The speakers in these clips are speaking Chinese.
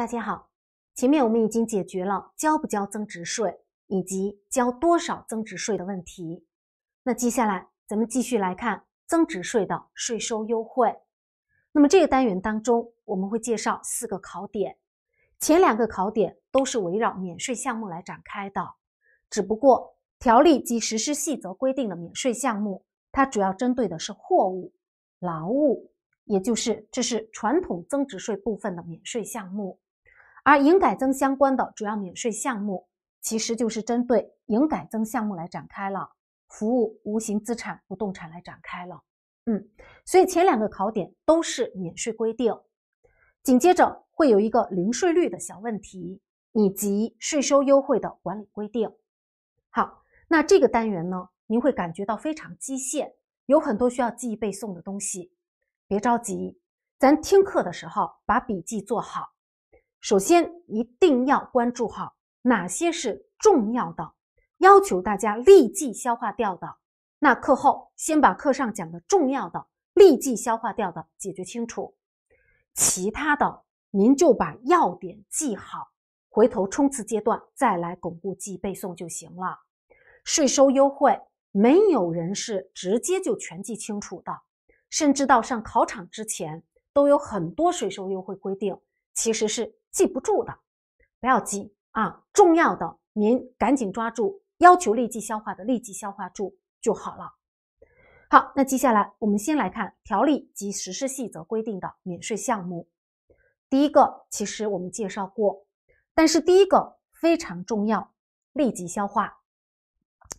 大家好，前面我们已经解决了交不交增值税以及交多少增值税的问题，那接下来咱们继续来看增值税的税收优惠。那么这个单元当中，我们会介绍四个考点，前两个考点都是围绕免税项目来展开的，只不过条例及实施细则规定的免税项目，它主要针对的是货物、劳务，也就是这是传统增值税部分的免税项目。而营改增相关的主要免税项目，其实就是针对营改增项目来展开了，服务、无形资产、不动产来展开了。嗯，所以前两个考点都是免税规定，紧接着会有一个零税率的小问题，以及税收优惠的管理规定。好，那这个单元呢，您会感觉到非常机械，有很多需要记忆背诵的东西。别着急，咱听课的时候把笔记做好。首先，一定要关注好哪些是重要的，要求大家立即消化掉的。那课后先把课上讲的重要的、立即消化掉的解决清楚，其他的您就把要点记好，回头冲刺阶段再来巩固记背诵就行了。税收优惠没有人是直接就全记清楚的，甚至到上考场之前都有很多税收优惠规定，其实是。记不住的，不要急啊！重要的，您赶紧抓住要求立即消化的，立即消化住就好了。好，那接下来我们先来看条例及实施细则规定的免税项目。第一个，其实我们介绍过，但是第一个非常重要，立即消化。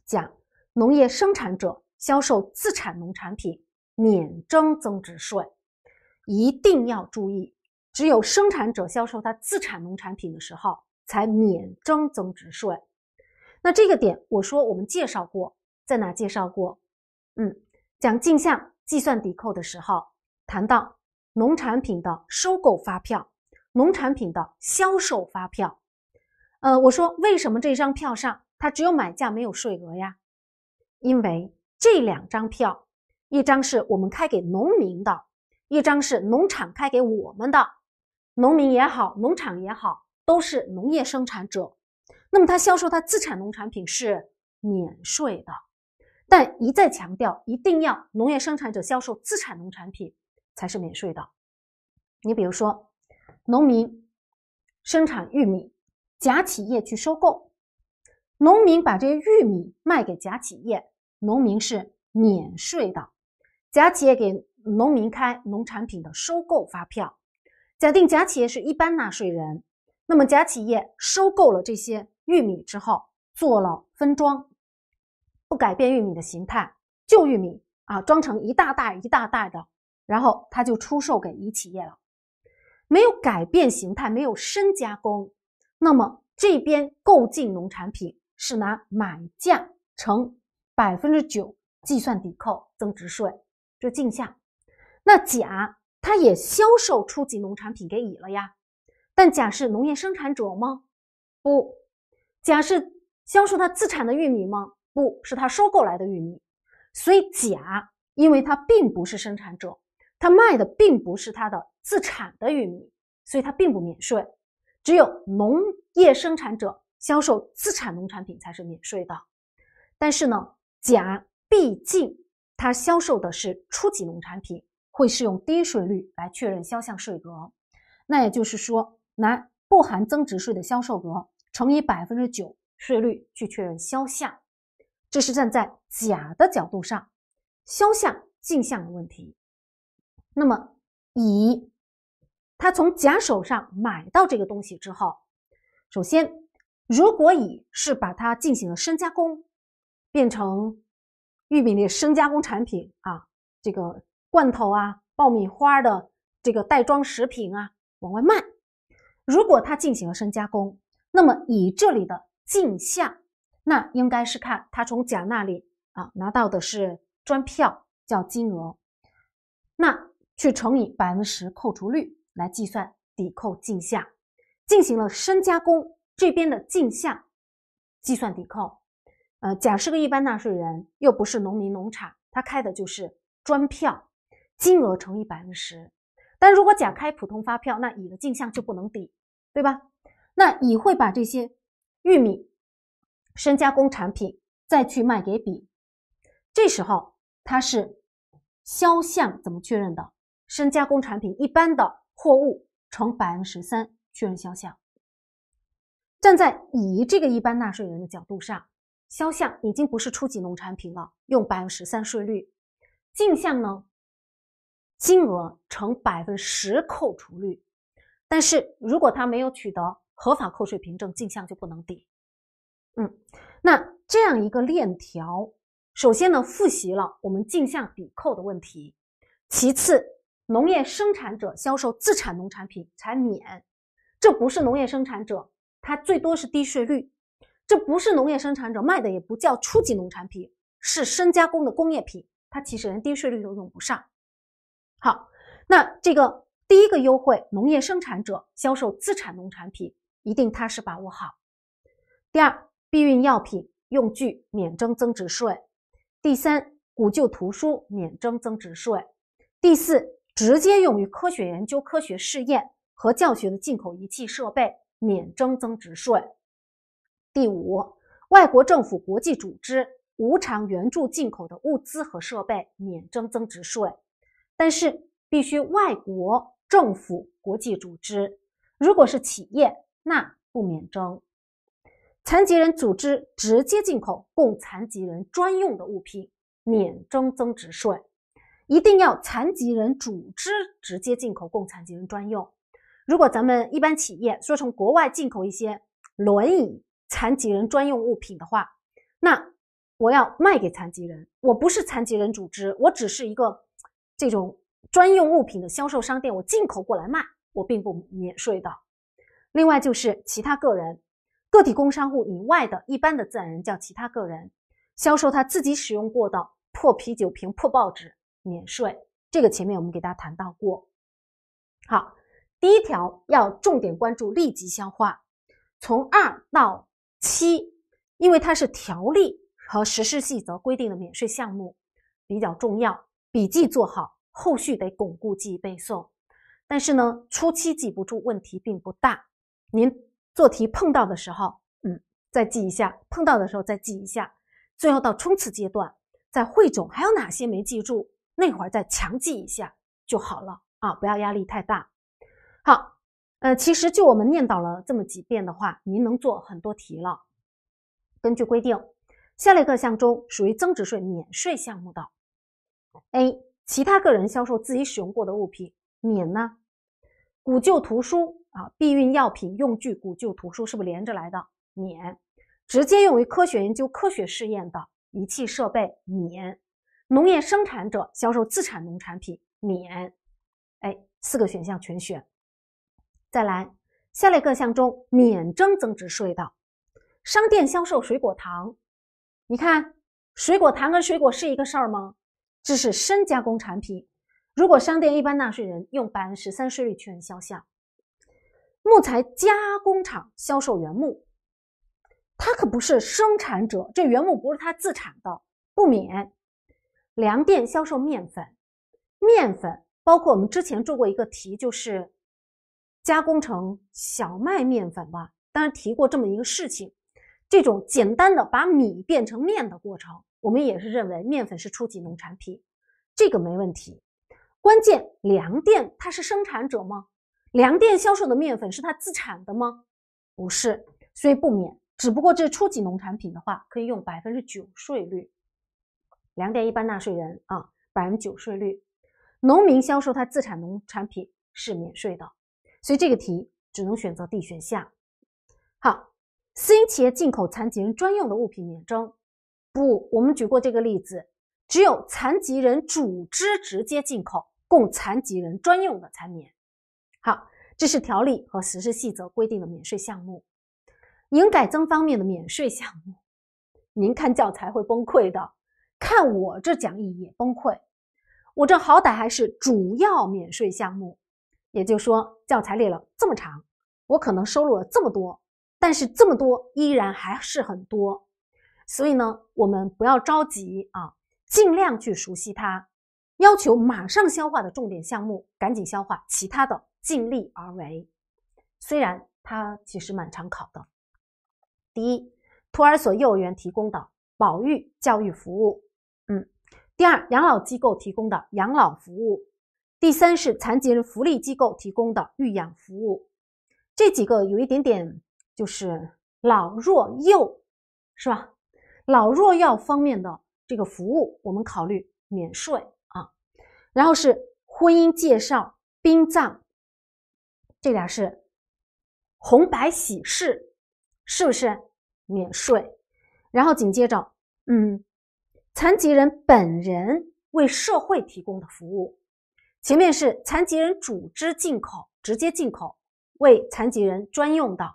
讲农业生产者销售自产农产品免征增值税，一定要注意。只有生产者销售他自产农产品的时候才免征增值税。那这个点，我说我们介绍过，在哪介绍过？嗯，讲进项计算抵扣的时候，谈到农产品的收购发票、农产品的销售发票。呃，我说为什么这张票上它只有买价没有税额呀？因为这两张票，一张是我们开给农民的，一张是农场开给我们的。农民也好，农场也好，都是农业生产者。那么他销售他自产农产品是免税的，但一再强调一定要农业生产者销售自产农产品才是免税的。你比如说，农民生产玉米，甲企业去收购，农民把这玉米卖给甲企业，农民是免税的，甲企业给农民开农产品的收购发票。假定甲企业是一般纳税人，那么甲企业收购了这些玉米之后，做了分装，不改变玉米的形态，旧玉米啊，装成一大袋一大袋的，然后他就出售给乙企业了，没有改变形态，没有深加工，那么这边购进农产品是拿买价乘百分之九计算抵扣增值税，这进项。那甲。他也销售初级农产品给乙了呀，但甲是农业生产者吗？不，甲是销售他自产的玉米吗？不是，他收购来的玉米。所以甲，因为他并不是生产者，他卖的并不是他的自产的玉米，所以他并不免税。只有农业生产者销售自产农产品才是免税的。但是呢，甲毕竟他销售的是初级农产品。会适用低税率来确认销项税额，那也就是说，拿不含增值税的销售额乘以百分之九税率去确认销项，这是站在甲的角度上销项进项的问题。那么乙他从甲手上买到这个东西之后，首先如果乙是把它进行了深加工，变成玉米粒深加工产品啊，这个。罐头啊、爆米花的这个袋装食品啊，往外卖。如果他进行了深加工，那么以这里的进项，那应该是看他从甲那里啊拿到的是专票，叫金额，那去乘以百分之十扣除率来计算抵扣进项。进行了深加工，这边的进项计算抵扣。呃，甲是个一般纳税人，又不是农民农场，他开的就是专票。金额乘以百分之十，但如果甲开普通发票，那乙的进项就不能抵，对吧？那乙会把这些玉米深加工产品再去卖给丙，这时候它是销项怎么确认的？深加工产品一般的货物乘百分之十三确认销项。站在乙这个一般纳税人的角度上，销项已经不是初级农产品了，用百分之十三税率。进项呢？金额乘百分十扣除率，但是如果他没有取得合法扣税凭证，进项就不能抵。嗯，那这样一个链条，首先呢，复习了我们进项抵扣的问题；其次，农业生产者销售自产农产品才免，这不是农业生产者，他最多是低税率，这不是农业生产者卖的，也不叫初级农产品，是深加工的工业品，他其实连低税率都用不上。好，那这个第一个优惠，农业生产者销售自产农产品，一定踏实把握好。第二，避孕药品用具免征增值税。第三，古旧图书免征增值税。第四，直接用于科学研究、科学试验和教学的进口仪器设备免征增值税。第五，外国政府、国际组织无偿援助进口的物资和设备免征增值税。但是必须外国政府、国际组织，如果是企业，那不免征。残疾人组织直接进口供残疾人专用的物品，免征增值税。一定要残疾人组织直接进口供残疾人专用。如果咱们一般企业说从国外进口一些轮椅、残疾人专用物品的话，那我要卖给残疾人，我不是残疾人组织，我只是一个。这种专用物品的销售商店，我进口过来卖，我并不免税的。另外就是其他个人、个体工商户以外的一般的自然人叫其他个人，销售他自己使用过的破啤酒瓶、破报纸免税。这个前面我们给大家谈到过。好，第一条要重点关注，立即消化。从二到七，因为它是条例和实施细则规定的免税项目，比较重要。笔记做好，后续得巩固记忆背诵。但是呢，初期记不住问题并不大。您做题碰到的时候，嗯，再记一下；碰到的时候再记一下。最后到冲刺阶段，再汇总还有哪些没记住，那会儿再强记一下就好了啊！不要压力太大。好，呃，其实就我们念叨了这么几遍的话，您能做很多题了。根据规定，下列各项中属于增值税免税项目的。A 其他个人销售自己使用过的物品免呢？古旧图书啊，避孕药品用具，古旧图书是不是连着来的？免直接用于科学研究、科学试验的仪器设备免。农业生产者销售自产农产品免。哎，四个选项全选。再来，下列各项中免征增值税的商店销售水果糖，你看水果糖跟水果是一个事儿吗？这是深加工产品。如果商店一般纳税人用百分之十三税率认销项，木材加工厂销售原木，它可不是生产者，这原木不是他自产的，不免。粮店销售面粉，面粉包括我们之前做过一个题，就是加工成小麦面粉吧，当然提过这么一个事情，这种简单的把米变成面的过程。我们也是认为面粉是初级农产品，这个没问题。关键粮店它是生产者吗？粮店销售的面粉是它自产的吗？不是，所以不免。只不过这初级农产品的话，可以用百分之九税率。粮店一般纳税人啊，百分之九税率。农民销售他自产农产品是免税的，所以这个题只能选择 D 选项。好，私营企业进口残疾人专用的物品免征。不，我们举过这个例子，只有残疾人组织直接进口供残疾人专用的蚕棉。好，这是条例和实施细则规定的免税项目。营改增方面的免税项目，您看教材会崩溃的，看我这讲义也崩溃。我这好歹还是主要免税项目，也就是说教材列了这么长，我可能收录了这么多，但是这么多依然还是很多。所以呢，我们不要着急啊，尽量去熟悉它。要求马上消化的重点项目，赶紧消化；其他的，尽力而为。虽然它其实蛮常考的。第一，托儿所、幼儿园提供的保育教育服务，嗯；第二，养老机构提供的养老服务；第三是残疾人福利机构提供的育养服务。这几个有一点点就是老弱幼，是吧？老弱药方面的这个服务，我们考虑免税啊。然后是婚姻介绍、殡葬，这俩是红白喜事，是不是免税？然后紧接着，嗯，残疾人本人为社会提供的服务，前面是残疾人组织进口、直接进口为残疾人专用的，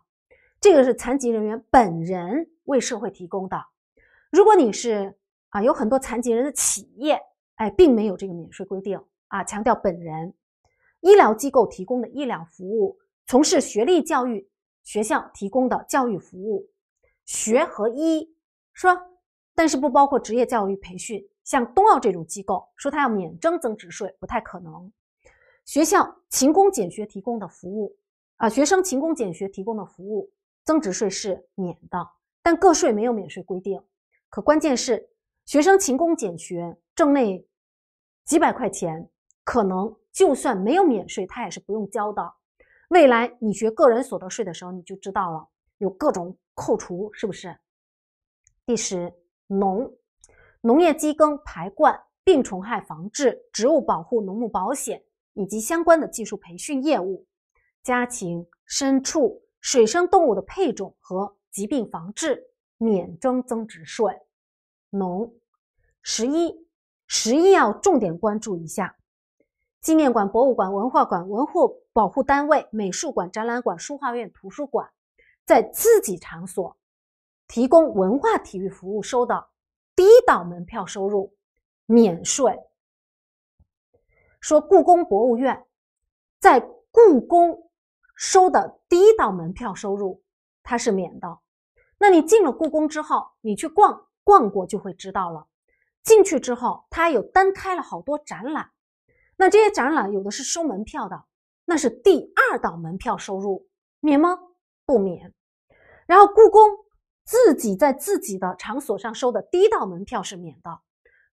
这个是残疾人员本人为社会提供的。如果你是啊，有很多残疾人的企业，哎，并没有这个免税规定啊。强调本人，医疗机构提供的医疗服务，从事学历教育学校提供的教育服务，学和医是吧？但是不包括职业教育培训。像冬奥这种机构说他要免征增值税，不太可能。学校勤工俭学提供的服务啊，学生勤工俭学提供的服务，增值税是免的，但个税没有免税规定。可关键是，学生勤工俭学挣那几百块钱，可能就算没有免税，他也是不用交的。未来你学个人所得税的时候，你就知道了，有各种扣除，是不是？第十，农，农业机耕、排灌、病虫害防治、植物保护、农牧保险以及相关的技术培训业务，家禽、牲畜、水生动物的配种和疾病防治，免征增值税。农十一十一要重点关注一下，纪念馆、博物馆、文化馆、文物保护单位、美术馆、展览馆、书画院、图书馆，在自己场所提供文化体育服务收的第一道门票收入免税。说故宫博物院在故宫收的第一道门票收入它是免的，那你进了故宫之后，你去逛。逛过就会知道了。进去之后，它有单开了好多展览，那这些展览有的是收门票的，那是第二道门票收入免吗？不免。然后故宫自己在自己的场所上收的第一道门票是免的。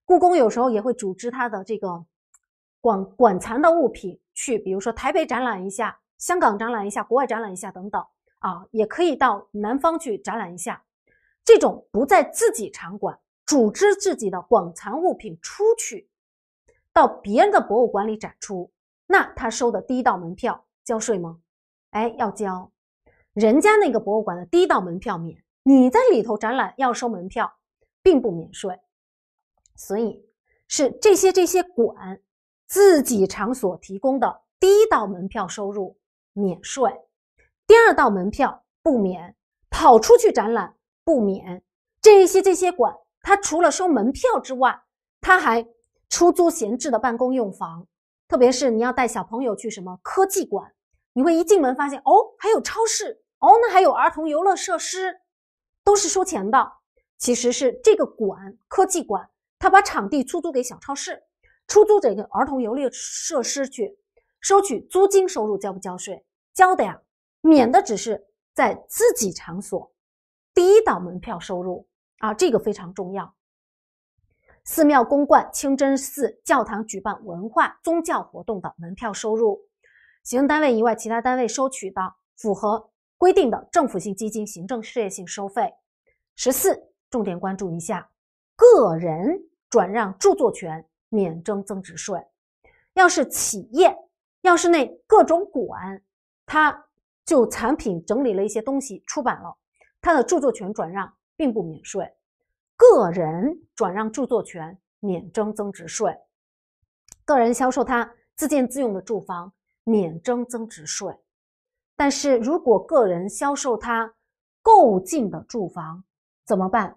故宫有时候也会组织它的这个馆馆藏的物品去，比如说台北展览一下，香港展览一下，国外展览一下等等啊，也可以到南方去展览一下。这种不在自己场馆组织自己的馆藏物品出去，到别人的博物馆里展出，那他收的第一道门票交税吗？哎，要交。人家那个博物馆的第一道门票免，你在里头展览要收门票，并不免税。所以是这些这些馆自己场所提供的第一道门票收入免税，第二道门票不免。跑出去展览。不免这一些这些馆，它除了收门票之外，它还出租闲置的办公用房。特别是你要带小朋友去什么科技馆，你会一进门发现哦，还有超市哦，那还有儿童游乐设施，都是收钱的。其实是这个馆科技馆，他把场地出租给小超市，出租给儿童游乐设施去收取租金收入，交不交税？交的呀，免的只是在自己场所。第一道门票收入啊，这个非常重要。寺庙、公馆、清真寺、教堂举办文化宗教活动的门票收入，行政单位以外其他单位收取的符合规定的政府性基金、行政事业性收费。十四，重点关注一下，个人转让著作权免征增值税。要是企业，要是那各种馆，他就产品整理了一些东西出版了。他的著作权转让并不免税，个人转让著作权免征增值税，个人销售他自建自用的住房免征增值税，但是如果个人销售他购进的住房怎么办？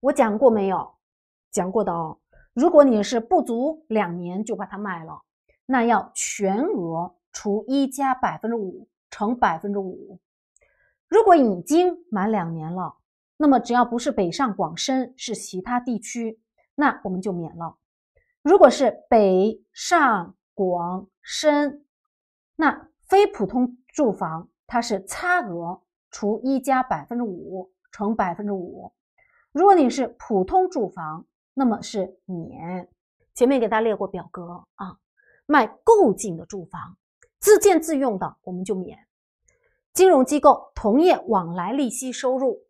我讲过没有？讲过的哦。如果你是不足两年就把它卖了，那要全额除一加百分之五乘百分之五。如果已经满两年了，那么只要不是北上广深，是其他地区，那我们就免了。如果是北上广深，那非普通住房它是差额除一加百分之五乘百分之五。如果你是普通住房，那么是免。前面给大家列过表格啊，卖购进的住房，自建自用的我们就免。金融机构同业往来利息收入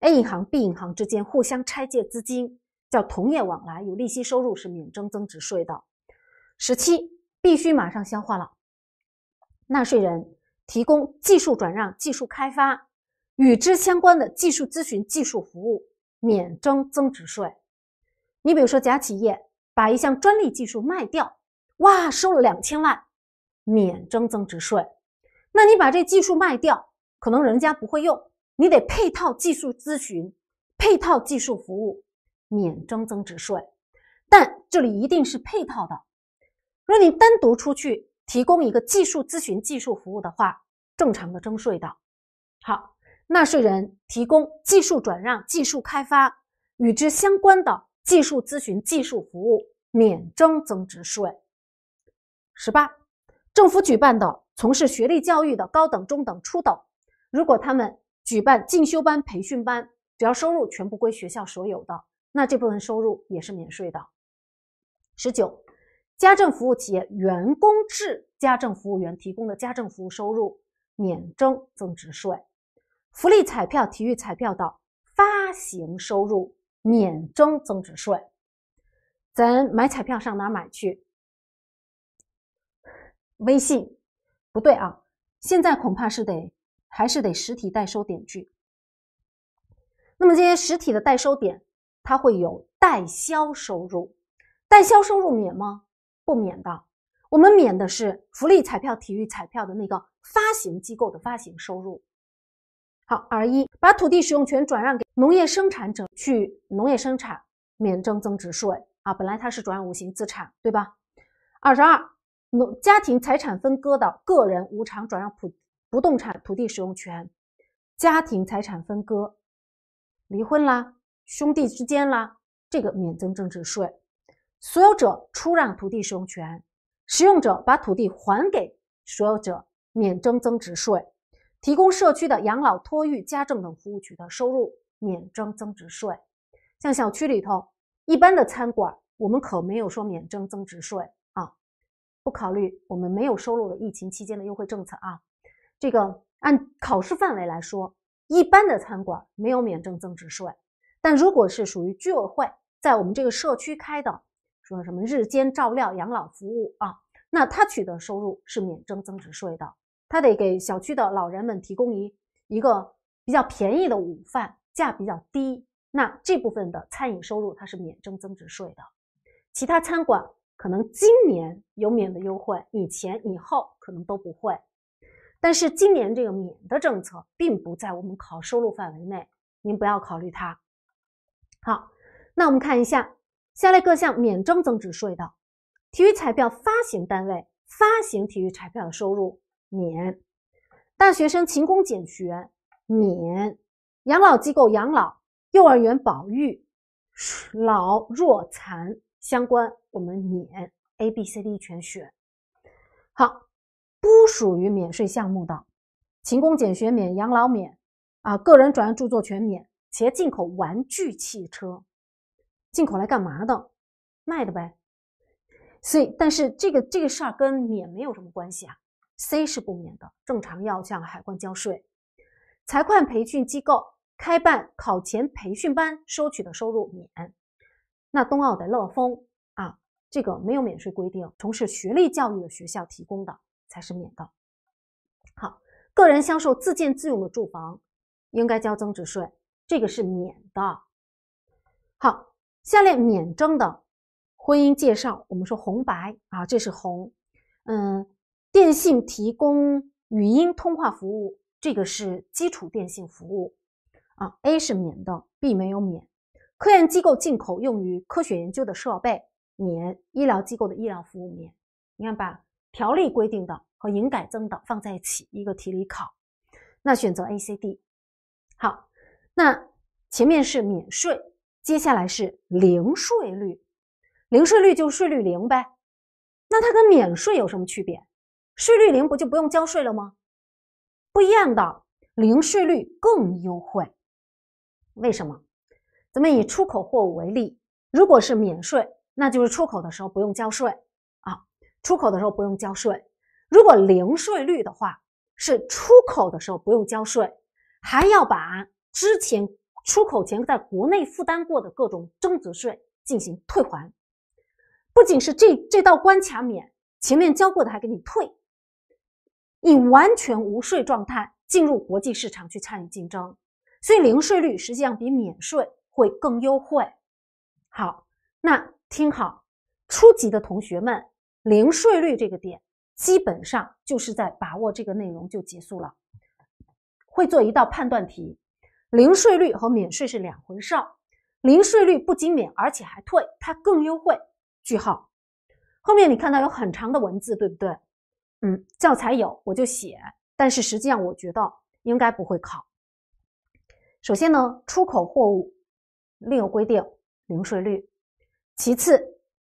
，A 银行、B 银行之间互相拆借资金，叫同业往来，有利息收入是免征增值税的。十七必须马上消化了。纳税人提供技术转让、技术开发，与之相关的技术咨询、技术服务，免征增值税。你比如说，甲企业把一项专利技术卖掉，哇，收了两千万，免征增值税。那你把这技术卖掉，可能人家不会用，你得配套技术咨询、配套技术服务，免征增值税。但这里一定是配套的。若你单独出去提供一个技术咨询、技术服务的话，正常的征税的。好，纳税人提供技术转让、技术开发与之相关的技术咨询、技术服务，免征增值税。十八，政府举办的。从事学历教育的高等、中等、初等，如果他们举办进修班、培训班，只要收入全部归学校所有的，那这部分收入也是免税的。十九，家政服务企业员工制家政服务员提供的家政服务收入免征增值税；福利彩票、体育彩票的发行收入免征增值税。咱买彩票上哪买去？微信。不对啊，现在恐怕是得还是得实体代收点去。那么这些实体的代收点，它会有代销收入，代销收入免吗？不免的。我们免的是福利彩票、体育彩票的那个发行机构的发行收入。好，二一，把土地使用权转让给农业生产者去农业生产，免征增值税啊。本来它是转让无形资产，对吧？二十二。农家庭财产分割的个人无偿转让土不动产土地使用权，家庭财产分割离婚啦，兄弟之间啦，这个免征增值税。所有者出让土地使用权，使用者把土地还给所有者，免征增值税。提供社区的养老、托育、家政等服务取得收入，免征增值税。像小区里头一般的餐馆，我们可没有说免征增值税。不考虑我们没有收入的疫情期间的优惠政策啊，这个按考试范围来说，一般的餐馆没有免征增值税，但如果是属于居委会在我们这个社区开的，说什么日间照料养老服务啊，那他取得收入是免征增值税的，他得给小区的老人们提供一一个比较便宜的午饭，价比较低，那这部分的餐饮收入它是免征增值税的，其他餐馆。可能今年有免的优惠，以前以后可能都不会。但是今年这个免的政策并不在我们考收入范围内，您不要考虑它。好，那我们看一下下列各项免征增值税的：体育彩票发行单位发行体育彩票的收入免；大学生勤工俭学免；养老机构养老、幼儿园保育、老弱残。相关我们免 A、B、C、D 全选好，不属于免税项目的勤工俭学免、养老免啊，个人转让著作权免，企业进口玩具、汽车进口来干嘛的？卖的呗。所以，但是这个这个事儿跟免没有什么关系啊。C 是不免的，正常要向海关交税。财会培训机构开办考前培训班收取的收入免。那冬奥的乐风啊，这个没有免税规定，从事学历教育的学校提供的才是免的。好，个人销售自建自用的住房应该交增值税，这个是免的。好，下列免征的婚姻介绍，我们说红白啊，这是红。嗯，电信提供语音通话服务，这个是基础电信服务啊，A 是免的，B 没有免。科研机构进口用于科学研究的设备免医疗机构的医疗服务免，你看把条例规定的和营改增的放在一起一个题里考，那选择 A、C、D。好，那前面是免税，接下来是零税率，零税率就税率零呗，那它跟免税有什么区别？税率零不就不用交税了吗？不一样的，零税率更优惠，为什么？咱们以出口货物为例，如果是免税，那就是出口的时候不用交税啊，出口的时候不用交税。如果零税率的话，是出口的时候不用交税，还要把之前出口前在国内负担过的各种增值税进行退还。不仅是这这道关卡免，前面交过的还给你退，以完全无税状态进入国际市场去参与竞争。所以零税率实际上比免税。会更优惠。好，那听好，初级的同学们，零税率这个点基本上就是在把握这个内容就结束了。会做一道判断题，零税率和免税是两回事儿，零税率不仅免，而且还退，它更优惠。句号后面你看到有很长的文字，对不对？嗯，教材有我就写，但是实际上我觉得应该不会考。首先呢，出口货物。另有规定，零税率。其次，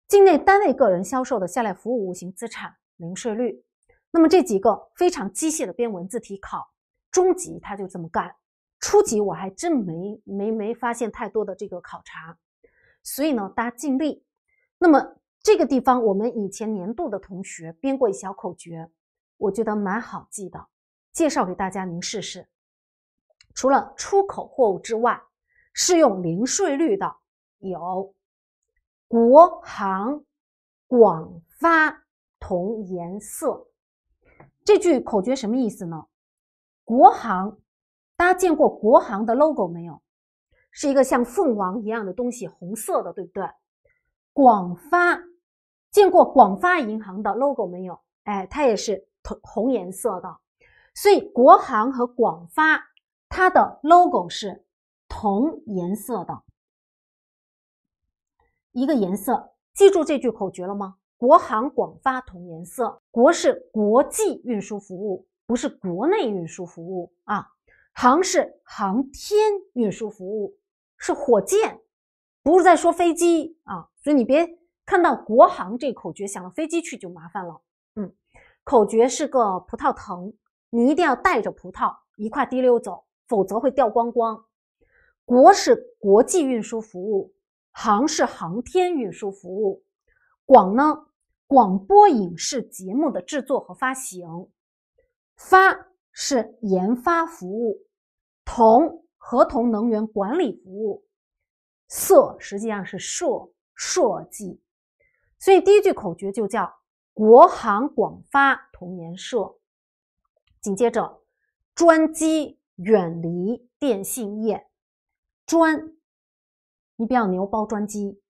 境内单位个人销售的下列服务无形资产，零税率。那么这几个非常机械的编文字题考中级，他就这么干。初级我还真没没没发现太多的这个考察。所以呢，大家尽力。那么这个地方，我们以前年度的同学编过一小口诀，我觉得蛮好记的，介绍给大家您试试。除了出口货物之外。适用零税率的有国行、广发同颜色。这句口诀什么意思呢？国行，大家见过国行的 logo 没有？是一个像凤凰一样的东西，红色的，对不对？广发，见过广发银行的 logo 没有？哎，它也是同红颜色的，所以国行和广发它的 logo 是。同颜色的一个颜色，记住这句口诀了吗？国航广发同颜色，国是国际运输服务，不是国内运输服务啊。航是航天运输服务，是火箭，不是在说飞机啊。所以你别看到国航这口诀想到飞机去就麻烦了。嗯，口诀是个葡萄藤，你一定要带着葡萄一块滴溜走，否则会掉光光。国是国际运输服务，航是航天运输服务，广呢广播影视节目的制作和发行，发是研发服务，同合同能源管理服务，色实际上是设设计，所以第一句口诀就叫国航广发同研设。紧接着，专机远离电信业。专，你比较牛，包专机，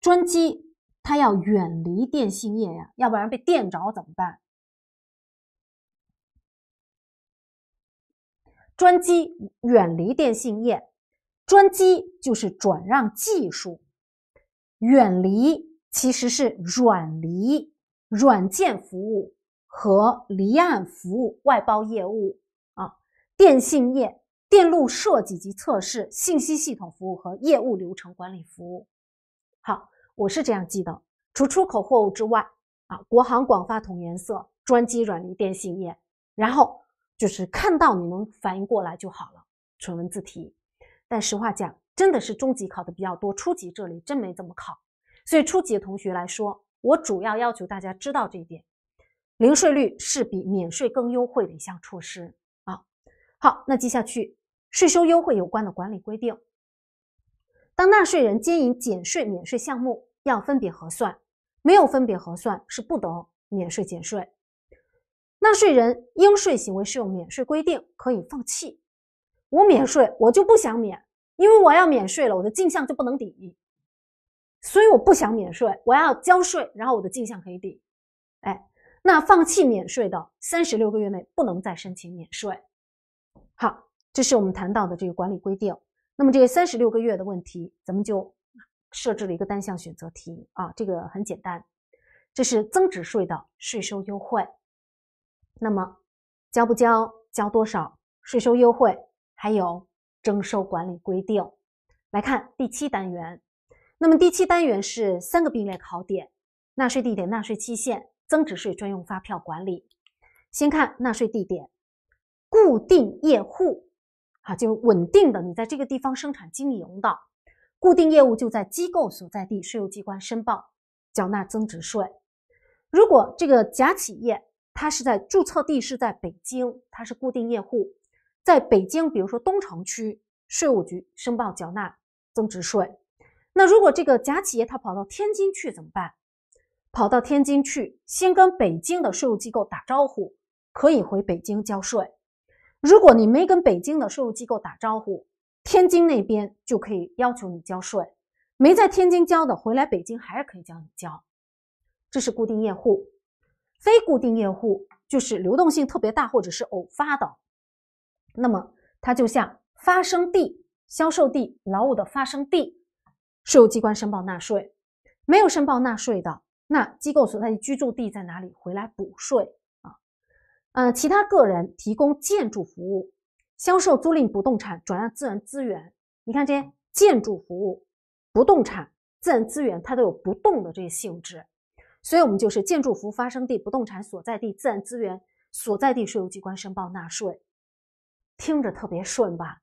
专机它要远离电信业呀，要不然被电着怎么办？专机远离电信业，专机就是转让技术，远离其实是软离，软件服务和离岸服务外包业务啊，电信业。电路设计及测试、信息系统服务和业务流程管理服务。好，我是这样记的。除出口货物之外，啊，国航广发统颜色专机软离电信业。然后就是看到你能反应过来就好了。纯文字题，但实话讲，真的是中级考的比较多，初级这里真没怎么考。所以初级的同学来说，我主要要求大家知道这一点：零税率是比免税更优惠的一项措施啊。好，那接下去。税收优惠有关的管理规定，当纳税人经营减税、免税项目，要分别核算；没有分别核算，是不得免税、减税。纳税人应税行为适用免税规定，可以放弃。无免税，我就不想免，因为我要免税了，我的进项就不能抵，所以我不想免税，我要交税，然后我的进项可以抵。哎，那放弃免税的，三十六个月内不能再申请免税。好。这是我们谈到的这个管理规定。那么这三十六个月的问题，咱们就设置了一个单项选择题啊，这个很简单。这是增值税的税收优惠，那么交不交，交多少？税收优惠还有征收管理规定。来看第七单元，那么第七单元是三个并列考点：纳税地点、纳税期限、增值税专用发票管理。先看纳税地点，固定业户。啊，就稳定的，你在这个地方生产经营的固定业务，就在机构所在地税务机关申报缴纳增值税。如果这个甲企业它是在注册地是在北京，它是固定业户，在北京，比如说东城区税务局申报缴纳增值税。那如果这个甲企业它跑到天津去怎么办？跑到天津去，先跟北京的税务机构打招呼，可以回北京交税。如果你没跟北京的税务机构打招呼，天津那边就可以要求你交税。没在天津交的，回来北京还是可以你交，这是固定业户；非固定业户就是流动性特别大或者是偶发的。那么它就像发生地、销售地、劳务的发生地，税务机关申报纳税。没有申报纳税的，那机构所在地居住地在哪里？回来补税。嗯，其他个人提供建筑服务、销售、租赁不动产、转让自然资源，你看这些建筑服务、不动产、自然资源，它都有不动的这些性质，所以我们就是建筑服务发生地、不动产所在地、自然资源所在地税务机关申报纳税，听着特别顺吧？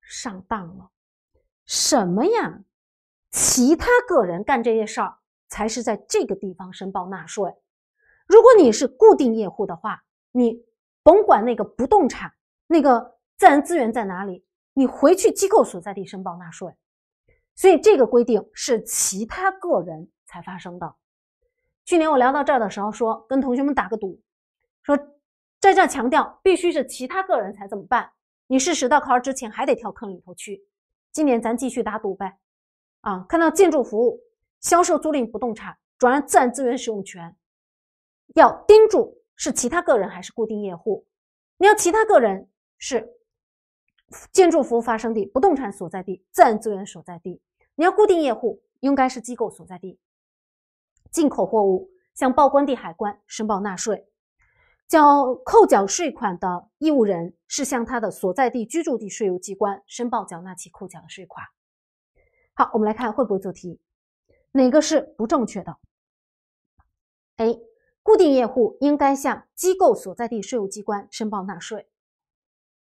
上当了，什么呀？其他个人干这些事儿才是在这个地方申报纳税。如果你是固定业户的话，你甭管那个不动产、那个自然资源在哪里，你回去机构所在地申报纳税。所以这个规定是其他个人才发生的。去年我聊到这儿的时候说，跟同学们打个赌，说在这儿强调必须是其他个人才怎么办？你是十到考二之前还得跳坑里头去。今年咱继续打赌呗，啊，看到建筑服务、销售、租赁不动产、转让自然资源使用权。要盯住是其他个人还是固定业户，你要其他个人是建筑服务发生地、不动产所在地、自然资源所在地；你要固定业户应该是机构所在地。进口货物向报关地海关申报纳税，缴扣缴税款的义务人是向他的所在地、居住地税务机关申报缴纳其扣缴的税款。好，我们来看会不会做题，哪个是不正确的？A。固定业户应该向机构所在地税务机关申报纳税，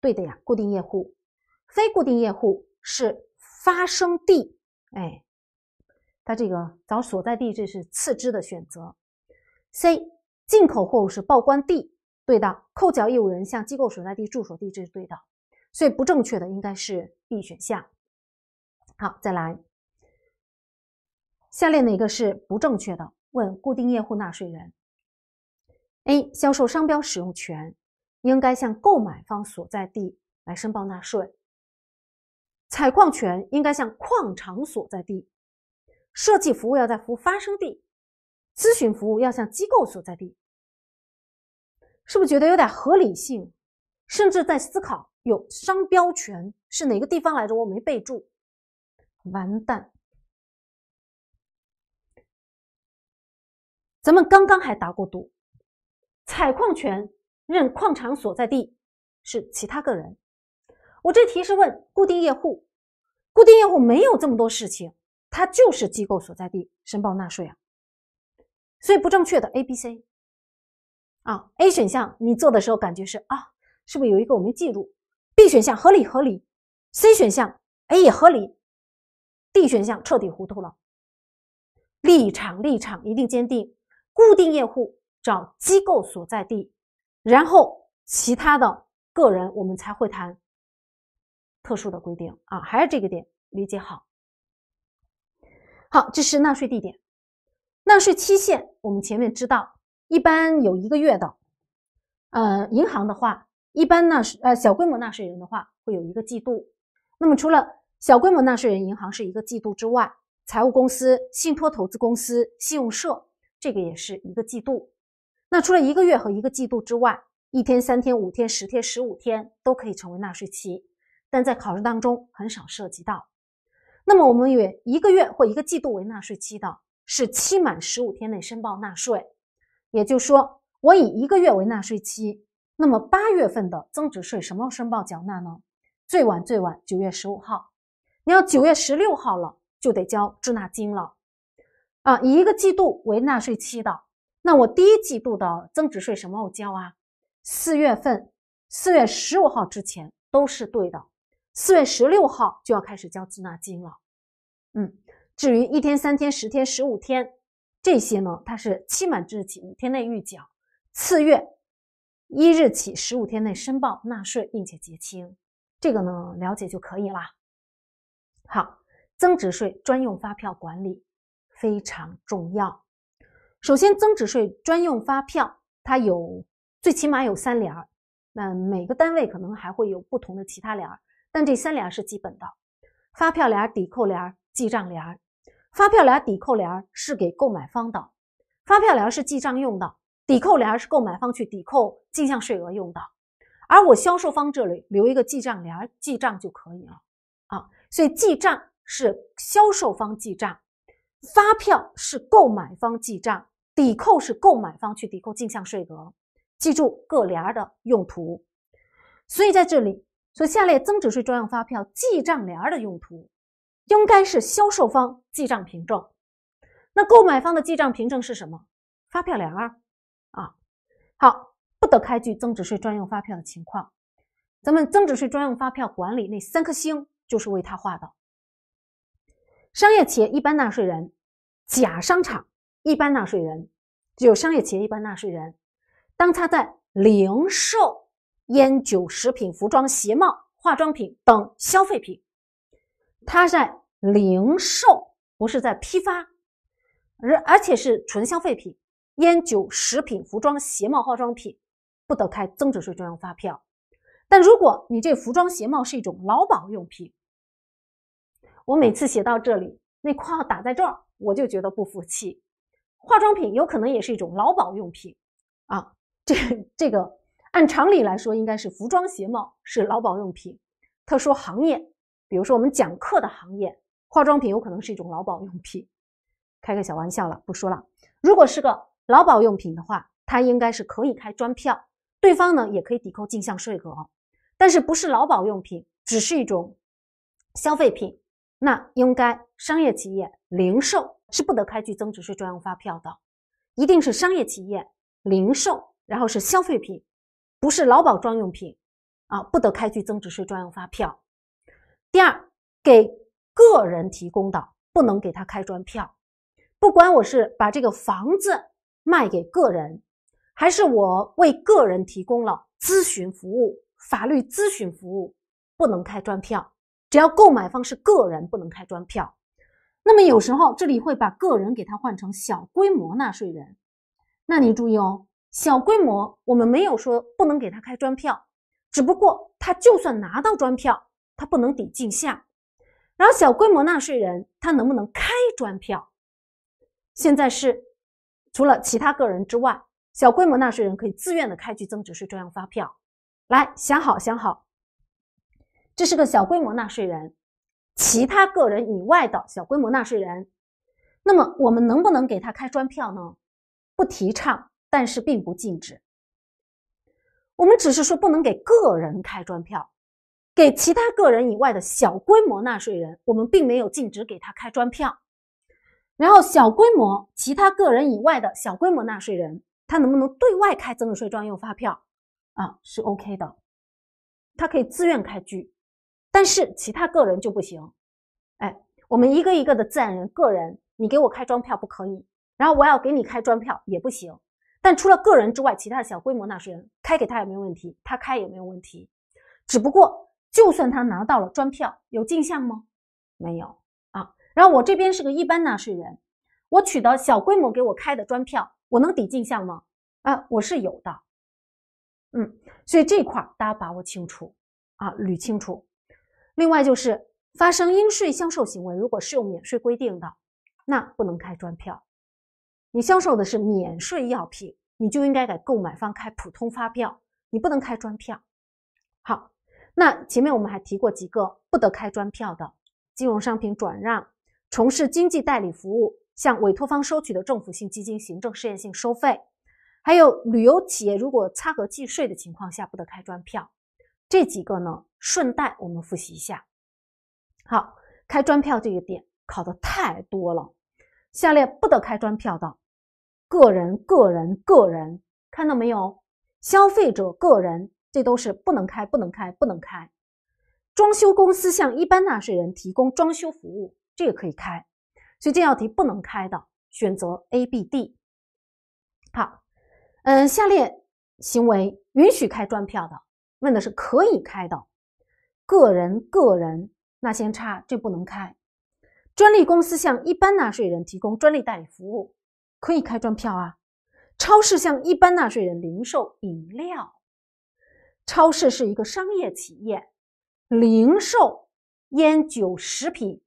对的呀。固定业户、非固定业户是发生地，哎，他这个找所在地这是次之的选择。C，进口货物是报关地，对的。扣缴义务人向机构所在地、住所地这是对的，所以不正确的应该是 B 选项。好，再来，下列哪个是不正确的？问固定业户纳税人。A 销售商标使用权，应该向购买方所在地来申报纳税。采矿权应该向矿场所在地，设计服务要在服务发生地，咨询服务要向机构所在地。是不是觉得有点合理性？甚至在思考，有商标权是哪个地方来着？我没备注，完蛋。咱们刚刚还打过赌。采矿权认矿场所在地是其他个人，我这题是问固定业户，固定业户没有这么多事情，他就是机构所在地申报纳税啊，所以不正确的 A、B、C，啊 A 选项你做的时候感觉是啊，是不是有一个我没记住？B 选项合理合理，C 选项 A 也合理，D 选项彻底糊涂了。立场立场一定坚定，固定业户。找机构所在地，然后其他的个人我们才会谈特殊的规定啊，还是这个点理解好。好，这是纳税地点，纳税期限我们前面知道，一般有一个月的。呃，银行的话，一般纳呃小规模纳税人的话会有一个季度。那么除了小规模纳税人，银行是一个季度之外，财务公司、信托投资公司、信用社这个也是一个季度。那除了一个月和一个季度之外，一天、三天、五天、十天、十五天都可以成为纳税期，但在考试当中很少涉及到。那么，我们以一个月或一个季度为纳税期的，是期满十五天内申报纳税。也就是说，我以一个月为纳税期，那么八月份的增值税什么时候申报缴纳呢？最晚最晚九月十五号，你要九月十六号了就得交滞纳金了。啊，以一个季度为纳税期的。那我第一季度的增值税什么时候交啊？四月份，四月十五号之前都是对的。四月十六号就要开始交滞纳金了。嗯，至于一天、三天、十天、十五天这些呢，它是期满之日起五天内预缴，次月一日起十五天内申报纳税并且结清。这个呢，了解就可以啦。好，增值税专用发票管理非常重要。首先，增值税专用发票它有最起码有三联儿，那每个单位可能还会有不同的其他联儿，但这三联是基本的：发票联儿、抵扣联儿、记账联儿。发票联儿、抵扣联儿是给购买方的，发票联儿是记账用的，抵扣联儿是购买方去抵扣进项税额用的，而我销售方这里留一个记账联儿记账就可以了啊。所以记账是销售方记账，发票是购买方记账。抵扣是购买方去抵扣进项税额，记住各联儿的用途。所以在这里说，下列增值税专用发票记账联儿的用途应该是销售方记账凭证。那购买方的记账凭证是什么？发票联儿啊。好，不得开具增值税专用发票的情况，咱们增值税专用发票管理那三颗星就是为他画的。商业企业一般纳税人，甲商场。一般纳税人，有商业企业一般纳税人，当他在零售烟酒、食品、服装、鞋帽、化妆品等消费品，他在零售不是在批发，而而且是纯消费品，烟酒、食品、服装、鞋帽、化妆品不得开增值税专用发票。但如果你这服装鞋帽是一种劳保用品，我每次写到这里，那括号打在这儿，我就觉得不服气。化妆品有可能也是一种劳保用品，啊，这这个按常理来说应该是服装鞋帽是劳保用品，特殊行业，比如说我们讲课的行业，化妆品有可能是一种劳保用品，开个小玩笑了，不说了。如果是个劳保用品的话，它应该是可以开专票，对方呢也可以抵扣进项税额。但是不是劳保用品，只是一种消费品，那应该商业企业零售。是不得开具增值税专用发票的，一定是商业企业、零售，然后是消费品，不是劳保专用品，啊，不得开具增值税专用发票。第二，给个人提供的不能给他开专票，不管我是把这个房子卖给个人，还是我为个人提供了咨询服务、法律咨询服务，不能开专票。只要购买方是个人，不能开专票。那么有时候这里会把个人给他换成小规模纳税人，那你注意哦，小规模我们没有说不能给他开专票，只不过他就算拿到专票，他不能抵进项。然后小规模纳税人他能不能开专票？现在是除了其他个人之外，小规模纳税人可以自愿的开具增值税专用发票。来想好想好，这是个小规模纳税人。其他个人以外的小规模纳税人，那么我们能不能给他开专票呢？不提倡，但是并不禁止。我们只是说不能给个人开专票，给其他个人以外的小规模纳税人，我们并没有禁止给他开专票。然后，小规模其他个人以外的小规模纳税人，他能不能对外开增值税专用发票？啊，是 OK 的，他可以自愿开具。但是其他个人就不行，哎，我们一个一个的自然人个人，你给我开专票不可以，然后我要给你开专票也不行。但除了个人之外，其他的小规模纳税人开给他也没有问题，他开也没有问题。只不过，就算他拿到了专票，有进项吗？没有啊。然后我这边是个一般纳税人，我取得小规模给我开的专票，我能抵进项吗？啊，我是有的。嗯，所以这块儿大家把握清楚啊，捋清楚。另外就是发生应税销售行为，如果是用免税规定的，那不能开专票。你销售的是免税药品，你就应该给购买方开普通发票，你不能开专票。好，那前面我们还提过几个不得开专票的：金融商品转让、从事经济代理服务向委托方收取的政府性基金、行政事业性收费，还有旅游企业如果差额计税的情况下不得开专票。这几个呢，顺带我们复习一下。好，开专票这个点考的太多了。下列不得开专票的，个人、个人、个人，看到没有？消费者个人，这都是不能开，不能开，不能开。装修公司向一般纳税人提供装修服务，这个可以开。所以这道题不能开的，选择 A、B、D。好，嗯，下列行为允许开专票的。问的是可以开的，个人个人那先差，这不能开。专利公司向一般纳税人提供专利代理服务，可以开专票啊。超市向一般纳税人零售饮料，超市是一个商业企业，零售烟酒食品，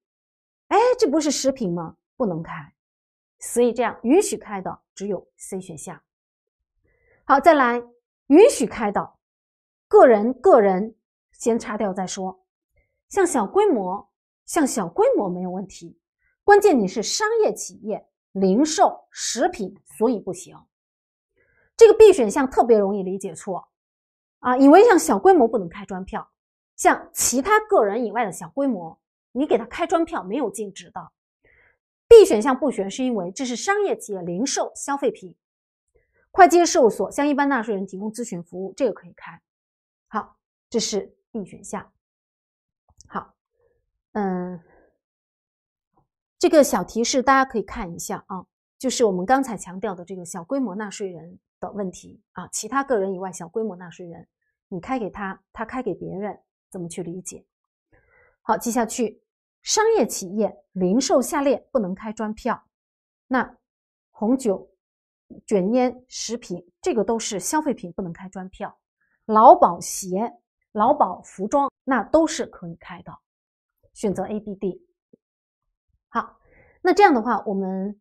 哎，这不是食品吗？不能开。所以这样允许开的只有 C 选项。好，再来允许开的。个人个人先擦掉再说，像小规模，像小规模没有问题，关键你是商业企业、零售食品，所以不行。这个 B 选项特别容易理解错，啊，以为像小规模不能开专票，像其他个人以外的小规模，你给他开专票没有禁止的。B 选项不选是因为这是商业企业、零售消费品，会计事务所向一般纳税人提供咨询服务，这个可以开。这是 B 选项。好，嗯，这个小提示大家可以看一下啊，就是我们刚才强调的这个小规模纳税人的问题啊，其他个人以外小规模纳税人，你开给他，他开给别人，怎么去理解？好，接下去，商业企业零售下列不能开专票，那红酒、卷烟、食品，这个都是消费品，不能开专票，劳保鞋。劳保服装那都是可以开的，选择 A、B、D。好，那这样的话，我们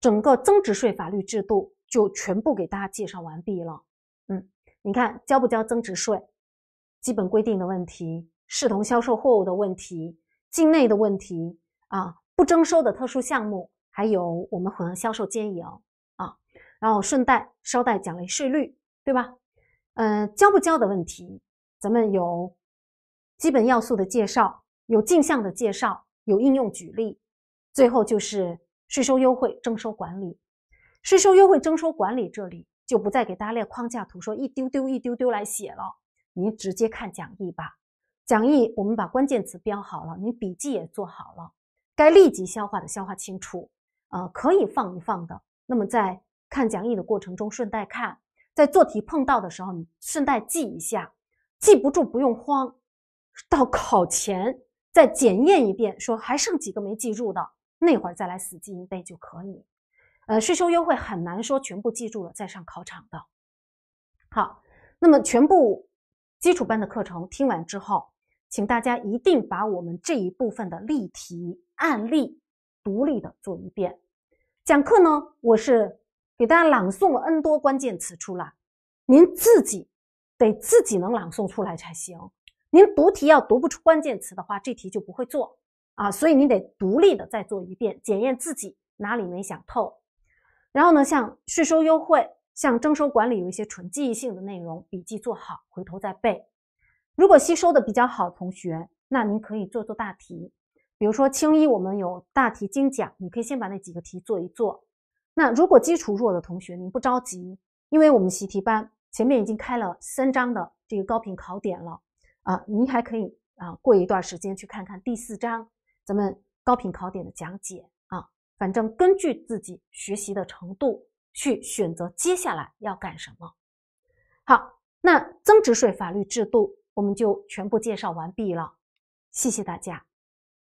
整个增值税法律制度就全部给大家介绍完毕了。嗯，你看交不交增值税，基本规定的问题，视同销售货物的问题，境内的问题啊，不征收的特殊项目，还有我们混合销售经营啊，然后顺带捎带讲了一税率，对吧？嗯，交不交的问题。咱们有基本要素的介绍，有镜像的介绍，有应用举例，最后就是税收优惠征收管理。税收优惠征收管理这里就不再给大家列框架图，说一丢丢一丢丢来写了。您直接看讲义吧。讲义我们把关键词标好了，你笔记也做好了，该立即消化的消化清楚。呃，可以放一放的，那么在看讲义的过程中顺带看，在做题碰到的时候你顺带记一下。记不住不用慌，到考前再检验一遍，说还剩几个没记住的，那会儿再来死记硬背就可以。呃，税收优惠很难说全部记住了再上考场的。好，那么全部基础班的课程听完之后，请大家一定把我们这一部分的例题案例独立的做一遍。讲课呢，我是给大家朗诵了 N 多关键词出来，您自己。得自己能朗诵出来才行。您读题要读不出关键词的话，这题就不会做啊。所以你得独立的再做一遍，检验自己哪里没想透。然后呢，像税收优惠、像征收管理有一些纯记忆性的内容，笔记做好，回头再背。如果吸收的比较好，同学，那您可以做做大题，比如说青一，我们有大题精讲，你可以先把那几个题做一做。那如果基础弱的同学，您不着急，因为我们习题班。前面已经开了三章的这个高频考点了，啊，您还可以啊过一段时间去看看第四章咱们高频考点的讲解啊，反正根据自己学习的程度去选择接下来要干什么。好，那增值税法律制度我们就全部介绍完毕了，谢谢大家。